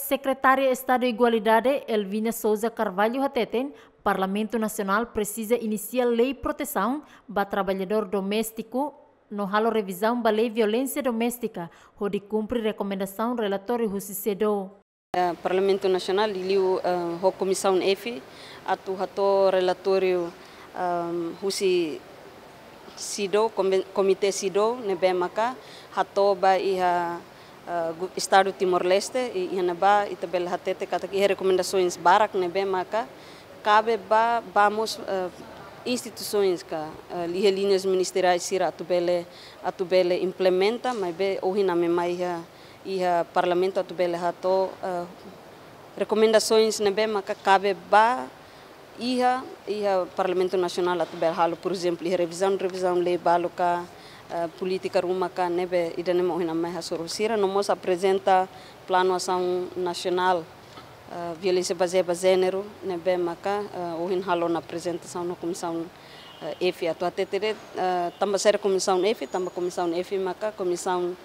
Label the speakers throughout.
Speaker 1: Secretária de Estado de Igualdade, Elvina Souza Carvalho Hateten, Parlamento Nacional precisa iniciar lei proteção para trabalhador doméstico no halo revisão da lei violência doméstica, onde cumpre recomendação do relatório Russicedo. Uh,
Speaker 2: eh, Parlamento Nacional liu uh, eh, a comissão EFI, atu hato relatório eh, um, Sido, Comitê Sido, Nebemaka, hato ba iha uh, ah, Estado Timor-Leste e Ianabá e também Hatete, que e recomendações barak né, bem maca, cabe ba, vamos uh, ah, instituições que ah, uh, linhas ministeriais sira atubele atubele implementa, mas be ou na mais iha iha parlamento atubele hato uh, recomendações né bem maca cabe ba iha iha parlamento nacional atubele halo, por exemplo, revisão revisão lei baloca Uh, política rumaca cá nebe né, idane mo hina mai hasuru no mos apresenta plano ação nacional uh, violência baseada para gênero nebe né, maka uh, o hin halo na apresentação no comissão uh, eh, EFI ato até tere uh, eh, tamba ser comissão EFI tamba comissão EFI maka comissão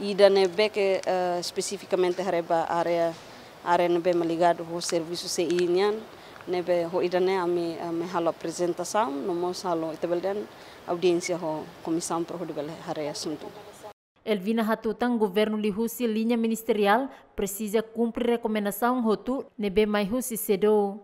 Speaker 2: ida nebe né, que uh, especificamente hareba área área nebe maligado ao serviço CI nyan nebe ho idane ami eh, me halo presentasam no mo salo itebelden audiencia ho
Speaker 1: komisam pro ho debel hare assunto Elvina Hatutan, governo husi linha ministerial, precisa cumprir recomendação tu Nebe Mai Husi Sedo.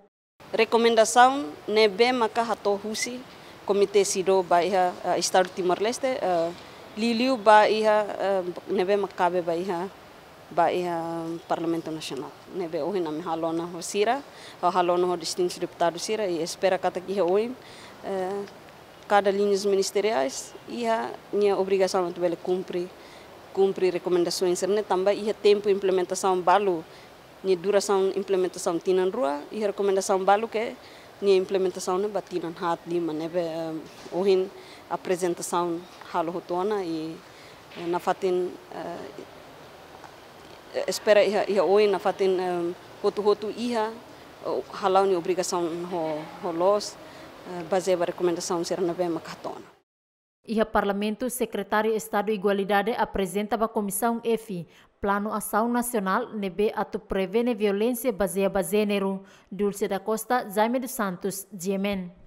Speaker 2: Recomendação Nebe Maka Hato Husi, komite Sido iha Estado eh, Timor-Leste, uh, Liliu ba uh, Nebe Makabe ba iha baaiha eh, Parlamento Nacional. Nebe hoje na minha lona o sira o a o distinto deputado sira e espera que até que eh, hoje cada linhas ministeriais e a minha obrigação é também cumprir cumprir recomendações né também e tempo de implementação balu ni duração implementação tinan rua e recomendação balu que ni implementação eh, né batinan hat lima né hoje apresentação halo hotona e na fatin uh, espera ia, ia oi na fatin um, eh, hotu hotu iha halau ni obrigação ho, ho los uh, eh, baseada recomendação ser na bem macatona.
Speaker 1: Ia Parlamento, Secretário de Estado de Igualdade apresenta para a Comissão EFI Plano Ação Nacional nebe ato prevene violência baseada gênero. Dulce da Costa, Jaime dos Santos, Diemen.